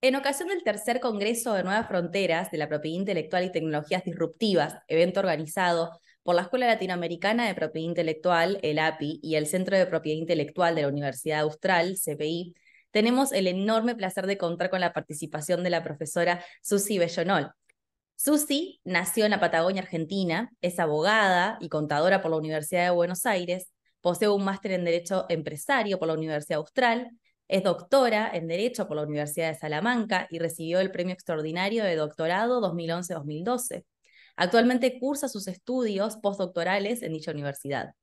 En ocasión del tercer Congreso de Nuevas Fronteras de la Propiedad Intelectual y Tecnologías Disruptivas, evento organizado por la Escuela Latinoamericana de Propiedad Intelectual, el API, y el Centro de Propiedad Intelectual de la Universidad Austral, CPI, tenemos el enorme placer de contar con la participación de la profesora Susi Bellonol. Susi nació en la Patagonia, Argentina, es abogada y contadora por la Universidad de Buenos Aires, posee un máster en Derecho Empresario por la Universidad Austral es doctora en Derecho por la Universidad de Salamanca y recibió el Premio Extraordinario de Doctorado 2011-2012. Actualmente cursa sus estudios postdoctorales en dicha universidad.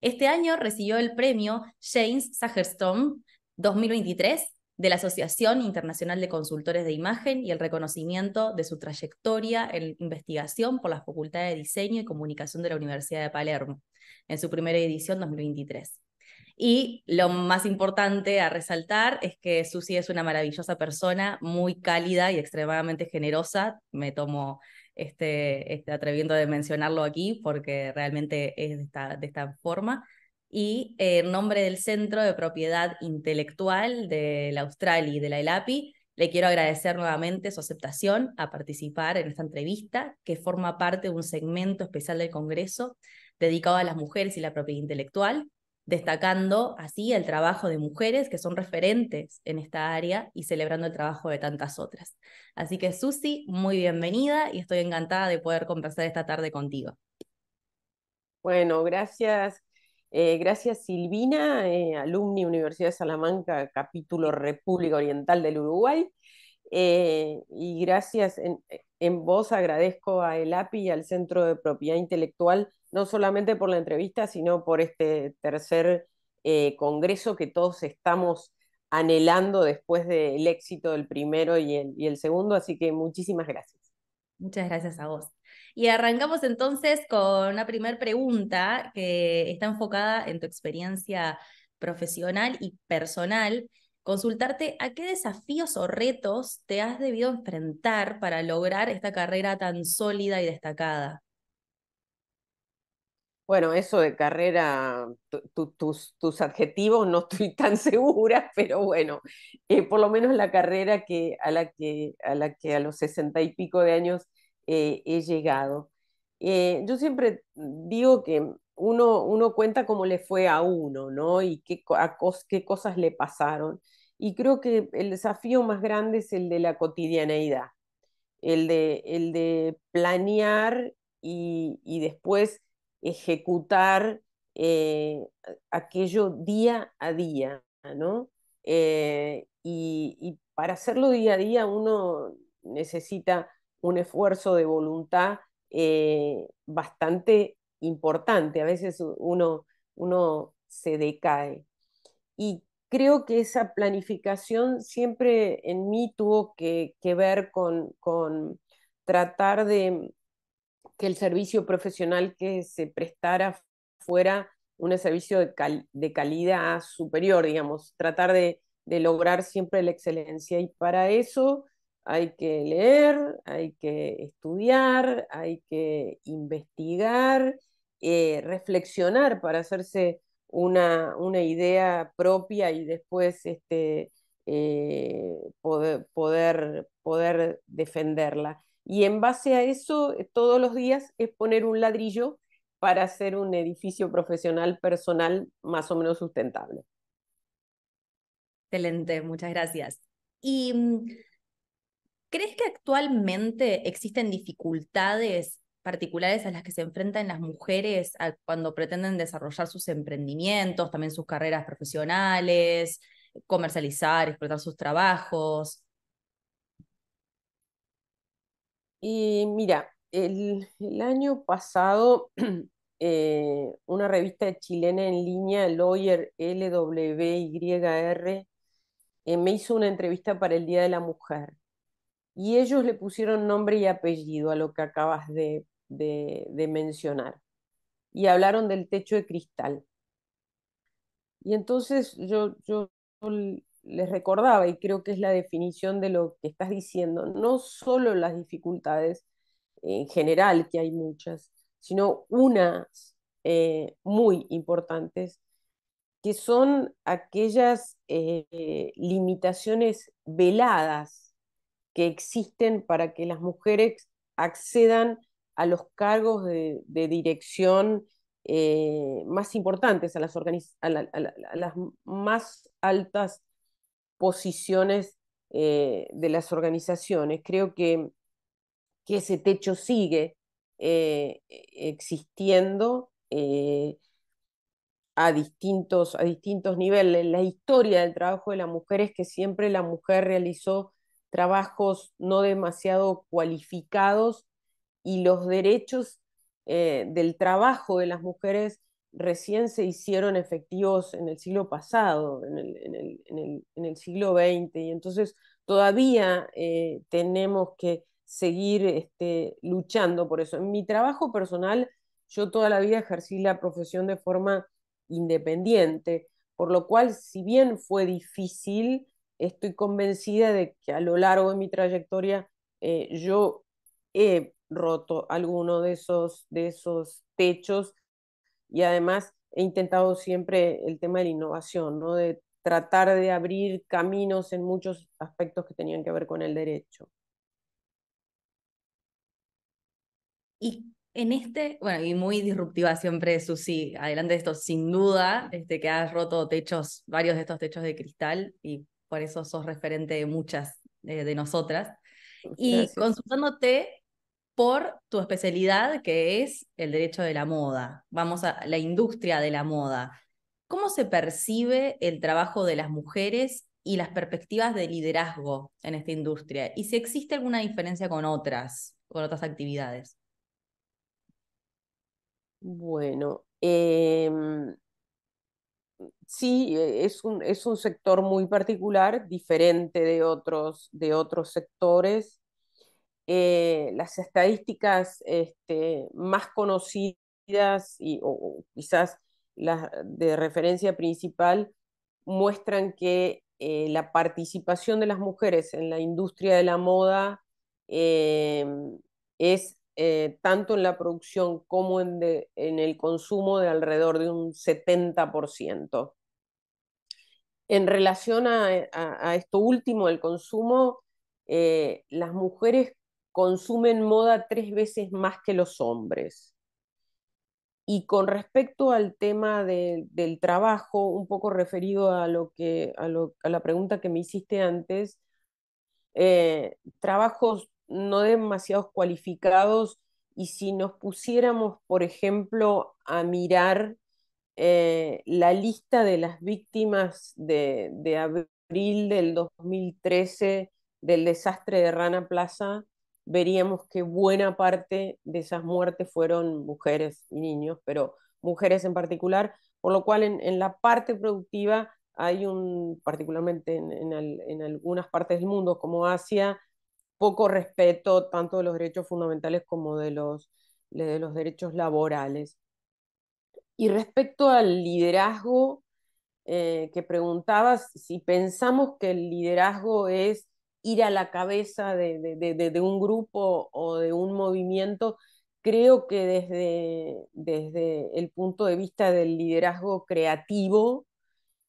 Este año recibió el premio James Sagerstrom 2023 de la Asociación Internacional de Consultores de Imagen y el reconocimiento de su trayectoria en investigación por la Facultad de Diseño y Comunicación de la Universidad de Palermo en su primera edición 2023. Y lo más importante a resaltar es que Susi es una maravillosa persona, muy cálida y extremadamente generosa. Me tomo este, este atreviendo de mencionarlo aquí porque realmente es de esta, de esta forma y eh, en nombre del Centro de Propiedad Intelectual de la Australia y de la ELAPI, le quiero agradecer nuevamente su aceptación a participar en esta entrevista, que forma parte de un segmento especial del Congreso dedicado a las mujeres y la propiedad intelectual, destacando así el trabajo de mujeres que son referentes en esta área y celebrando el trabajo de tantas otras. Así que Susi, muy bienvenida y estoy encantada de poder conversar esta tarde contigo. Bueno, gracias. Eh, gracias Silvina, eh, alumni Universidad de Salamanca, capítulo República Oriental del Uruguay. Eh, y gracias en, en, voz agradezco a el API y al Centro de Propiedad Intelectual no solamente por la entrevista, sino por este tercer eh, congreso que todos estamos anhelando después del éxito del primero y el, y el segundo. Así que muchísimas gracias. Muchas gracias a vos. Y arrancamos entonces con una primera pregunta que está enfocada en tu experiencia profesional y personal. Consultarte a qué desafíos o retos te has debido enfrentar para lograr esta carrera tan sólida y destacada. Bueno, eso de carrera, tus, tus, adjetivos no estoy tan segura, pero bueno, eh, por lo menos la carrera que, a, la que, a la que a los sesenta y pico de años eh, he llegado. Eh, yo siempre digo que uno, uno cuenta cómo le fue a uno, ¿no? Y qué, qué cosas le pasaron. Y creo que el desafío más grande es el de la cotidianeidad, el de, el de planear y, y después ejecutar eh, aquello día a día, ¿no? Eh, y, para hacerlo día a día uno necesita un esfuerzo de voluntad eh, bastante importante, a veces uno, uno se decae. Y creo que esa planificación siempre en mí tuvo que, ver con tratar de que el servicio profesional que se prestara fuera un servicio de, calidad superior, digamos, tratar de, lograr siempre la excelencia. Y para eso hay que leer, hay que estudiar, hay que investigar, eh, reflexionar para hacerse una, idea propia y después este, eh, poder, poder defenderla. Y en base a eso, eh, todos los días es poner un ladrillo para hacer un edificio profesional personal más o menos sustentable. Excelente, muchas gracias. ¿Y mm, crees que actualmente existen dificultades particulares a las que se enfrentan las mujeres cuando pretenden desarrollar sus emprendimientos, también sus carreras profesionales, comercializar, explotar sus trabajos? Y mira, el, año pasado eh, una revista chilena en línea, Lawyer LWYR, eh, me hizo una entrevista para el Día de la Mujer. Y ellos le pusieron nombre y apellido a lo que acabas de, de mencionar. Y hablaron del techo de cristal. Y entonces yo, yo les recordaba, y creo que es la definición de lo que estás diciendo, no solo las dificultades en general, que hay muchas, sino unas eh, muy importantes, que son aquellas eh, eh, limitaciones veladas que existen para que las mujeres accedan a los cargos de, dirección más importantes, a las, a, a las, más altas posiciones eh, de las organizaciones. Creo que, ese techo sigue eh, existiendo eh, a, distintos, a distintos niveles. La historia del trabajo de la mujer es que siempre la mujer realizó trabajos no demasiado cualificados y los derechos del trabajo de las mujeres recién se hicieron efectivos en el siglo pasado, en el, siglo XX, y entonces todavía eh, tenemos que seguir este, luchando por eso. En mi trabajo personal, yo toda la vida ejercí la profesión de forma independiente, por lo cual, si bien fue difícil, estoy convencida de que a lo largo de mi trayectoria eh, yo he roto alguno de esos, de esos techos y además he intentado siempre el tema de la innovación, ¿no? de tratar de abrir caminos en muchos aspectos que tenían que ver con el derecho. Y en este, bueno, y muy disruptiva siempre, Susi, adelante de esto, sin duda, este, que has roto techos, varios de estos techos de cristal, y por eso sos referente de muchas eh, de nosotras. Y consultándote, por tu especialidad que es el derecho de la moda, vamos a la industria de la moda. ¿Cómo se percibe el trabajo de las mujeres y las perspectivas de liderazgo en esta industria? ¿Y si existe alguna diferencia con otras, con otras actividades? Bueno, em, sí, e, es un, es un sector muy particular, diferente de otros, de otros sectores. Eh, las estadísticas este, más conocidas y, o, quizás las de referencia principal muestran que eh, la participación de las mujeres en la industria de la moda eh, es tanto en la producción como en, en el consumo de alrededor de un 70%. En relación a, esto último, el consumo, las mujeres consumen moda tres veces más que los hombres. Y con respecto al tema del trabajo, un poco referido a, lo que, a, la pregunta que me hiciste antes, eh, trabajos no demasiados cualificados y si nos pusiéramos, por ejemplo, a mirar eh, la lista de las víctimas de, de abril del 2013 del desastre de Rana Plaza, veríamos que buena parte de esas muertes fueron mujeres y niños, pero mujeres en particular, por lo cual en, en la parte productiva hay un, particularmente en, algunas partes del mundo como Asia, poco respeto tanto de los derechos fundamentales como de los, de los derechos laborales. Y respecto al liderazgo eh, que preguntabas, si pensamos que el liderazgo es ir a la cabeza de, un grupo o de un movimiento, creo que desde, el punto de vista del liderazgo creativo,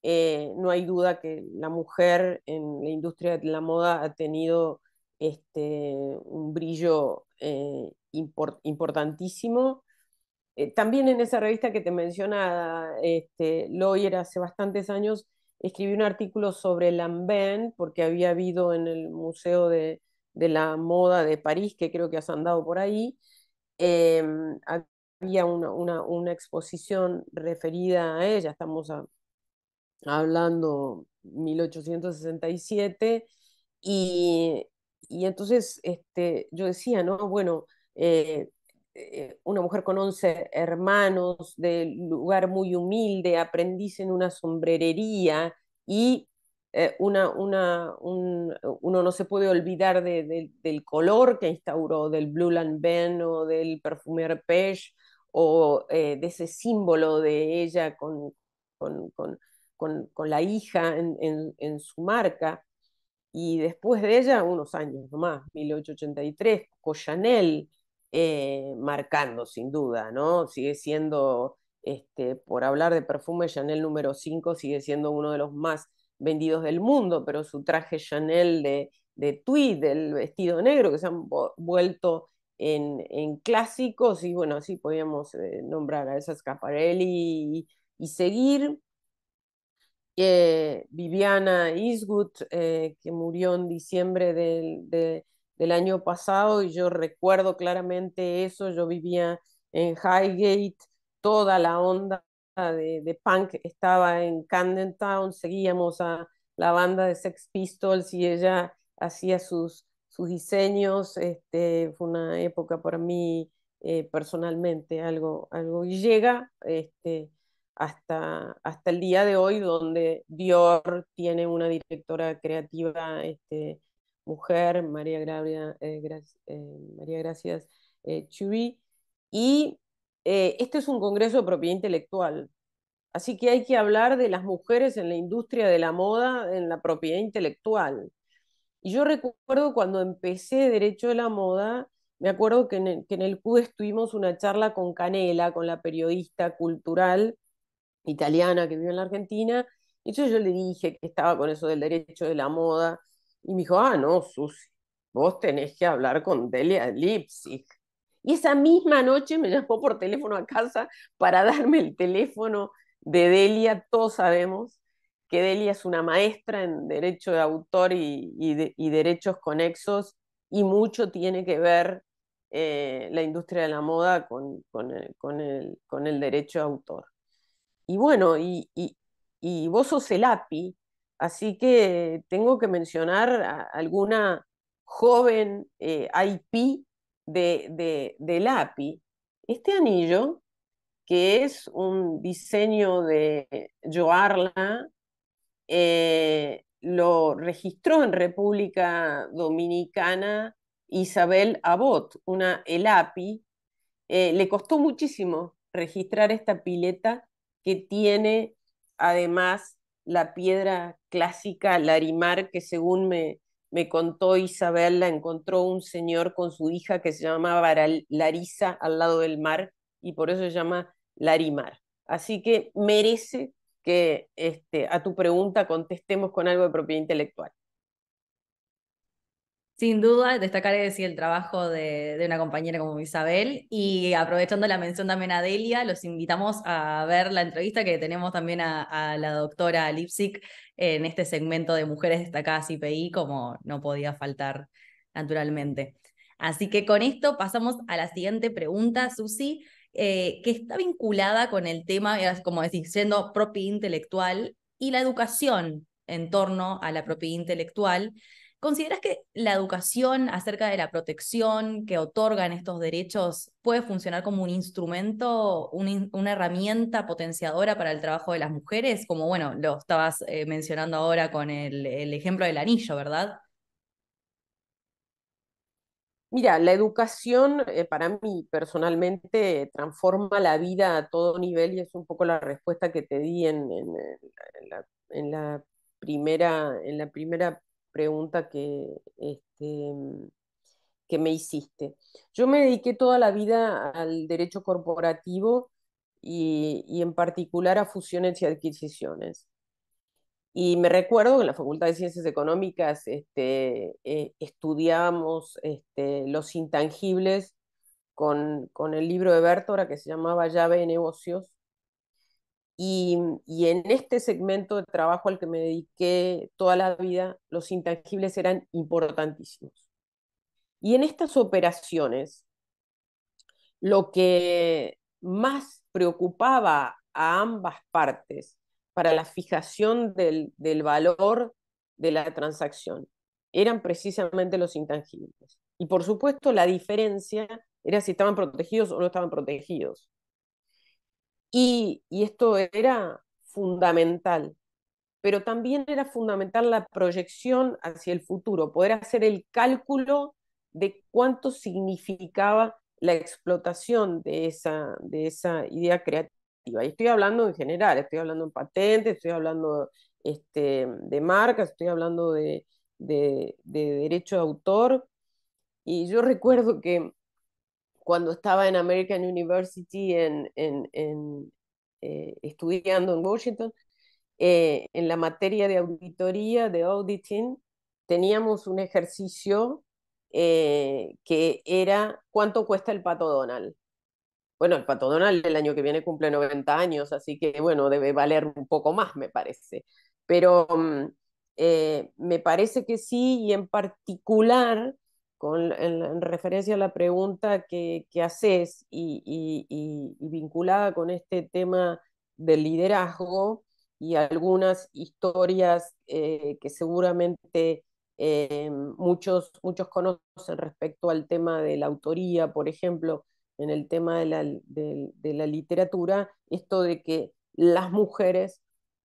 eh, no hay duda que la mujer en la industria de la moda ha tenido este, un brillo eh, importantísimo. Eh, también en esa revista que te menciona este, hace bastantes años, escribí un artículo sobre Lambent, porque había habido en el Museo de, la Moda de París, que creo que has andado por ahí, em, había una, exposición referida a ella, estamos hablando hablando 1867, y, entonces este, yo decía, ¿no? Bueno, eh, eh, una mujer con 11 hermanos, de lugar muy humilde, aprendiz en una sombrerería y eh, una, uno no se puede olvidar del color que instauró, del Blue Land Ben o del Perfumer Peche o eh, de ese símbolo de ella con, la hija en, en su marca. Y después de ella, unos años nomás, 1883, Coyanel, eh, marcando, sin duda, ¿no? Sigue siendo, este, por hablar de perfume, Chanel número 5 sigue siendo uno de los más vendidos del mundo, pero su traje Chanel de, de tweed, el vestido negro, que se han vuelto en, clásicos, y bueno, así podíamos eh, nombrar a esas Caparelli y, seguir. Eh, Viviana Eastwood, que murió en diciembre del, de, del año pasado y yo recuerdo claramente eso, yo vivía en Highgate, toda la onda de, punk estaba en Camden Town, seguíamos a la banda de Sex Pistols y ella hacía sus, sus diseños, este, fue una época para mí eh, personalmente algo, algo y llega este, hasta, hasta el día de hoy donde Dior tiene una directora creativa este, mujer, María, Gracia eh, eh, María Gracias eh, Chubí, y este es un congreso de propiedad intelectual. Así que hay que hablar de las mujeres en la industria de la moda, en la propiedad intelectual. Y yo recuerdo cuando empecé Derecho de la Moda, me acuerdo que en, el, que en tuvimos una charla con Canela, con la periodista cultural italiana que vive en la Argentina, y yo le dije que estaba con eso del derecho de la moda, y me dijo, ah, no, Susi, vos tenés que hablar con Delia Leipzig. Y esa misma noche me llamó por teléfono a casa para darme el teléfono de Delia. Todos sabemos que Delia es una maestra en derecho de autor y, y, derechos conexos y mucho tiene que ver eh, la industria de la moda con, el, con, el, derecho de autor. Y bueno, y, y, vos sos el API, Así que tengo que mencionar a alguna joven eh, IP de, de, del API. Este anillo, que es un diseño de Joarla, eh, lo registró en República Dominicana Isabel Abot, una ELAPI. Eh, le costó muchísimo registrar esta pileta que tiene además la piedra clásica Larimar, que según me, me contó Isabel, la encontró un señor con su hija que se llamaba Larisa al lado del mar y por eso se llama Larimar. Así que merece que este, a tu pregunta contestemos con algo de propiedad intelectual. Sin duda, destacaré decir el trabajo de, una compañera como Isabel y aprovechando la mención también a Delia, los invitamos a ver la entrevista que tenemos también a, la doctora Lipsic en este segmento de mujeres destacadas IPI, como no podía faltar naturalmente. Así que con esto pasamos a la siguiente pregunta, Susi, eh, que está vinculada con el tema, eh, como decís, siendo propia intelectual y la educación en torno a la propiedad intelectual. ¿Consideras que la educación acerca de la protección que otorgan estos derechos puede funcionar como un instrumento, una herramienta potenciadora para el trabajo de las mujeres? Como, bueno, lo estabas eh, mencionando ahora con el, ejemplo del anillo, ¿verdad? Mira, la educación eh, para mí personalmente transforma la vida a todo nivel y es un poco la respuesta que te di en eh, la, primera, en la primera pregunta que, este, que me hiciste. Yo me dediqué toda la vida al derecho corporativo y, en particular a fusiones y adquisiciones. Y me recuerdo que en la Facultad de Ciencias Económicas este, eh, estudiábamos este, los intangibles con, con, el libro de Bertora que se llamaba Llave de Negocios, y, en este segmento de trabajo al que me dediqué toda la vida, los intangibles eran importantísimos. Y en estas operaciones, lo que más preocupaba a ambas partes para la fijación del, del valor de la transacción eran precisamente los intangibles. Y por supuesto la diferencia era si estaban protegidos o no estaban protegidos. Y, esto era fundamental, pero también era fundamental la proyección hacia el futuro, poder hacer el cálculo de cuánto significaba la explotación de esa, de esa idea creativa. Y estoy hablando en general, estoy hablando en patentes, estoy hablando este, de marcas, estoy hablando de, de, derecho de autor. Y yo recuerdo que cuando estaba en American University en, en, en eh, estudiando en Washington, eh, en la materia de auditoría, de auditing, teníamos un ejercicio eh, que era cuánto cuesta el pato Donald. Bueno, el pato Donald el año que viene cumple 90 años, así que bueno, debe valer un poco más, me parece. Pero mm, me parece que sí, y en particular en, referencia a la pregunta que, haces y, vinculada con este tema del liderazgo y algunas historias eh, que seguramente eh, muchos, muchos conocen respecto al tema de la autoría, por ejemplo, en el tema de la, literatura, esto de que las mujeres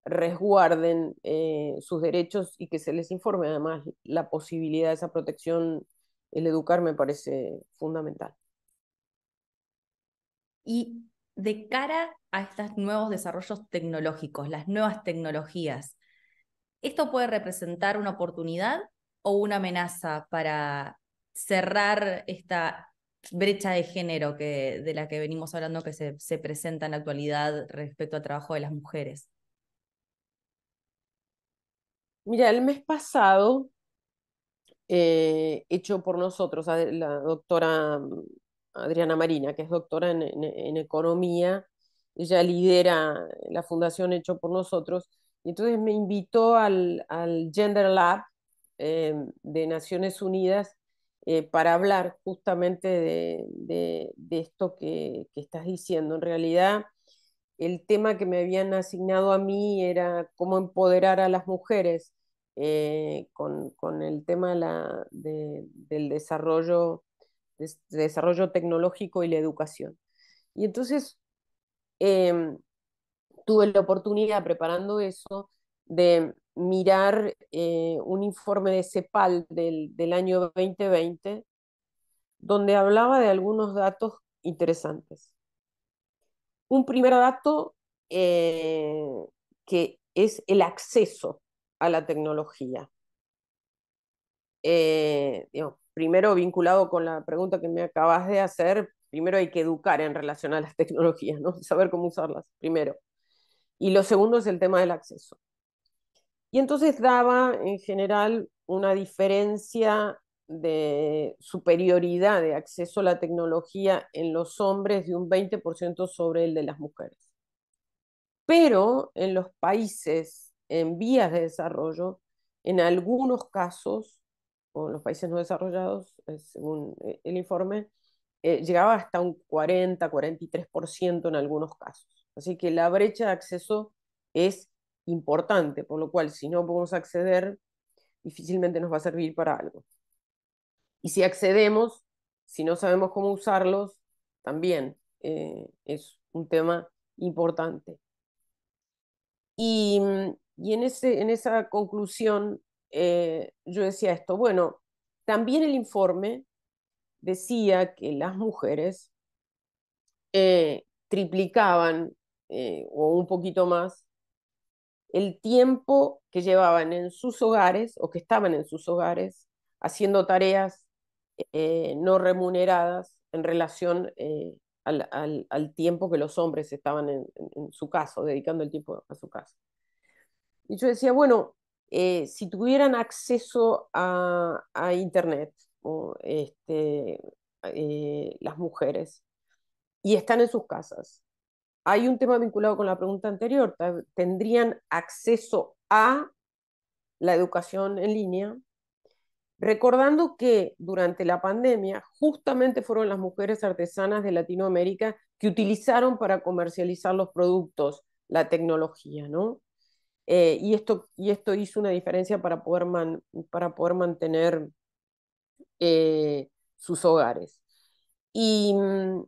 resguarden eh, sus derechos y que se les informe además la posibilidad de esa protección el educar me parece fundamental. Y de cara a estos nuevos desarrollos tecnológicos, las nuevas tecnologías, ¿esto puede representar una oportunidad o una amenaza para cerrar esta brecha de género que, de la que venimos hablando que se, se presenta en la actualidad respecto al trabajo de las mujeres? Mira, el mes pasado eh, hecho por nosotros, la doctora mm, Adriana Marina, que es doctora en, economía, ella lidera la fundación Hecho por Nosotros, y entonces me invitó al, Gender Lab eh, de Naciones Unidas eh, para hablar justamente de, esto que, que, estás diciendo. En realidad, el tema que me habían asignado a mí era cómo empoderar a las mujeres eh, con, el tema del desarrollo, desarrollo tecnológico y la educación. Y entonces em, tuve la oportunidad preparando eso de mirar eh, un informe de CEPAL del, del año 2020, donde hablaba de algunos datos interesantes. Un primer dato eh, que es el acceso a la tecnología. Eh, primero, vinculado con la pregunta que me acabas de hacer, primero hay que educar en relación a las tecnologías, ¿no? saber cómo usarlas, primero. Y lo segundo es el tema del acceso. Y entonces daba en general una diferencia de superioridad de acceso a la tecnología en los hombres de un 20% sobre el de las mujeres. Pero en los países en vías de desarrollo, en algunos casos, con los países no desarrollados, eh, según eh, el informe, eh, llegaba hasta un 40, 43% en algunos casos. Así que la brecha de acceso es importante, por lo cual si no podemos acceder, difícilmente nos va a servir para algo. Y si accedemos, si no sabemos cómo usarlos, también es un tema importante. Y mm, y en, en esa conclusión eh, yo decía esto, bueno, también el informe decía que las mujeres eh, triplicaban eh, o un poquito más el tiempo que llevaban en sus hogares o que estaban en sus hogares haciendo tareas no remuneradas en relación al, tiempo que los hombres estaban en, en su caso, dedicando el tiempo a su casa. Y yo decía, bueno, eh, si tuvieran acceso a, Internet, o este, eh, las mujeres, y están en sus casas, hay un tema vinculado con la pregunta anterior, ¿tendrían acceso a la educación en línea? Recordando que durante la pandemia justamente fueron las mujeres artesanas de Latinoamérica que utilizaron para comercializar los productos la tecnología, ¿no? Eh, y, esto, y esto hizo una diferencia para poder, para poder mantener eh, sus hogares. Mm,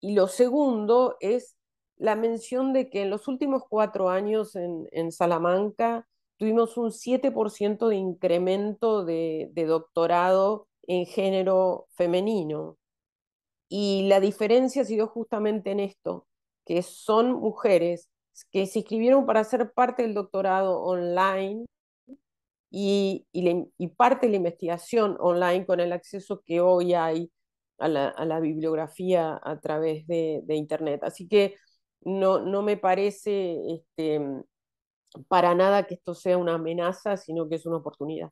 y, lo segundo es la mención de que en los últimos cuatro años en, Salamanca tuvimos un 7% de incremento de, de doctorado en género femenino. Y la diferencia ha sido justamente en esto, que son mujeres que se inscribieron para hacer parte del doctorado online y, parte de la investigación online con el acceso que hoy hay a la, bibliografía a través de, Internet. Así que no, no me parece este, para nada que esto sea una amenaza, sino que es una oportunidad.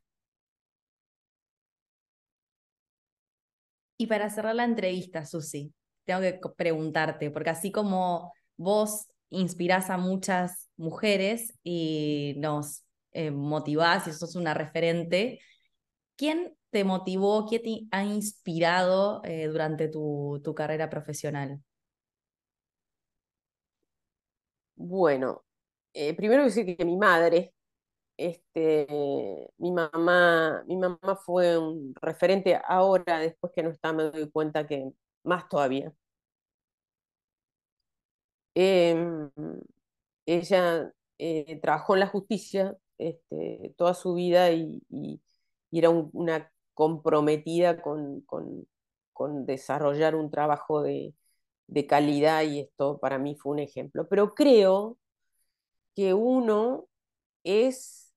Y para cerrar la entrevista, Susi, tengo que preguntarte, porque así como vos inspiras a muchas mujeres y nos motivas eh, motivás y sos una referente. ¿Quién te motivó, ¿Qué te ha inspirado eh, durante tu, tu, carrera profesional? Bueno, eh, primero decir que mi madre, este, mi mamá, mi mamá fue un referente ahora, después que no está, me doy cuenta que más todavía, Em, ella eh, trabajó en la justicia este, toda su vida y, era una comprometida con, desarrollar un trabajo de, calidad y esto para mí fue un ejemplo. Pero creo que uno es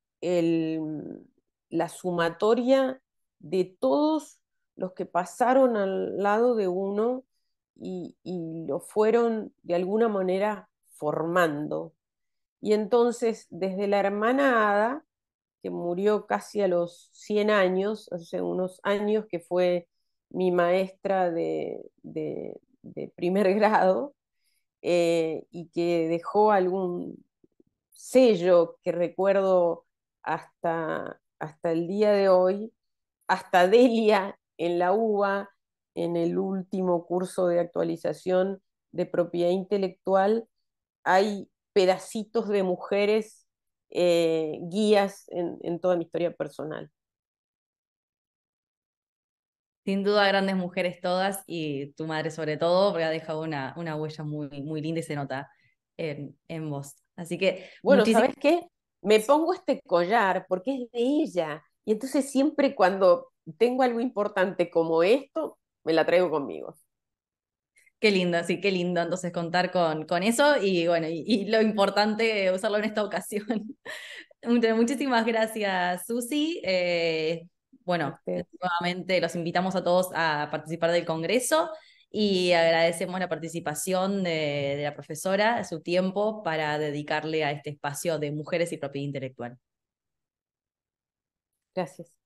la sumatoria de todos los que pasaron al lado de uno y, lo fueron de alguna manera formando. Y entonces, desde la hermana Ada, que murió casi a los 100 años, hace unos años, que fue mi maestra de, primer grado, eh, y que dejó algún sello que recuerdo hasta, hasta el día de hoy, hasta Delia en la uva en el último curso de actualización de propiedad intelectual, hay pedacitos de mujeres eh, guías en, toda mi historia personal. Sin duda, grandes mujeres todas y tu madre sobre todo, porque ha dejado una, una huella muy, muy linda y se nota en, eh, en vos. Así que. Bueno, ¿sabes qué? Me pongo este collar porque es de ella. Y entonces, siempre cuando tengo algo importante como esto, me la traigo conmigo. Qué lindo, sí, qué lindo entonces contar con, con eso y bueno, y, lo importante usarlo en esta ocasión. Muchísimas gracias, Susi. Eh, bueno, nuevamente los invitamos a todos a participar del Congreso y agradecemos la participación de la profesora, su tiempo para dedicarle a este espacio de mujeres y propiedad intelectual. Gracias.